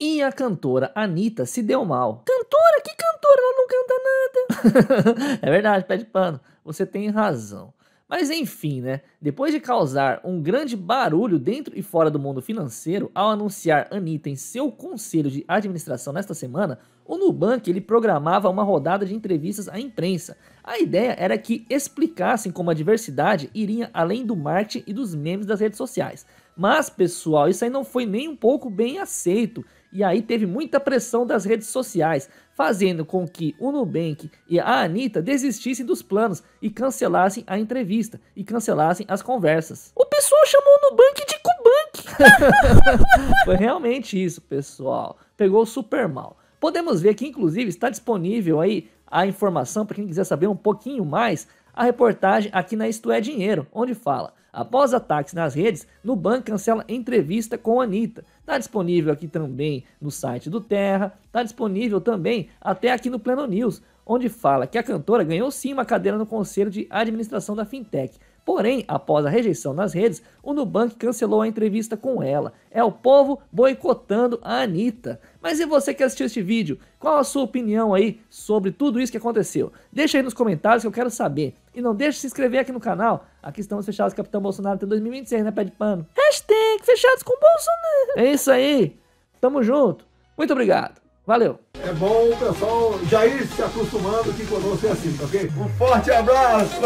E a cantora Anitta se deu mal. Cantora? Que cantora? Ela não canta nada. é verdade, pé de pano. Você tem razão. Mas enfim, né? Depois de causar um grande barulho dentro e fora do mundo financeiro, ao anunciar Anitta em seu conselho de administração nesta semana, o Nubank ele programava uma rodada de entrevistas à imprensa. A ideia era que explicassem como a diversidade iria além do marketing e dos memes das redes sociais. Mas, pessoal, isso aí não foi nem um pouco bem aceito. E aí teve muita pressão das redes sociais, fazendo com que o Nubank e a Anitta desistissem dos planos e cancelassem a entrevista e cancelassem as conversas. O pessoal chamou o Nubank de Cubank! foi realmente isso, pessoal. Pegou super mal. Podemos ver que, inclusive, está disponível aí a informação para quem quiser saber um pouquinho mais, a reportagem aqui na Isto é Dinheiro, onde fala Após ataques nas redes, Nubank cancela entrevista com Anitta. Está disponível aqui também no site do Terra, está disponível também até aqui no Pleno News, onde fala que a cantora ganhou sim uma cadeira no conselho de administração da Fintech. Porém, após a rejeição nas redes, o Nubank cancelou a entrevista com ela. É o povo boicotando a Anitta. Mas e você que assistiu este vídeo? Qual a sua opinião aí sobre tudo isso que aconteceu? Deixa aí nos comentários que eu quero saber. E não deixe de se inscrever aqui no canal. Aqui estamos fechados Capitão Bolsonaro até 2026, né, pé de pano? Hashtag fechados com Bolsonaro. É isso aí. Tamo junto. Muito obrigado. Valeu. É bom o pessoal já ir se acostumando que conosco é assim, tá ok? Um forte abraço.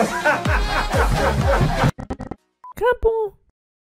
era bom.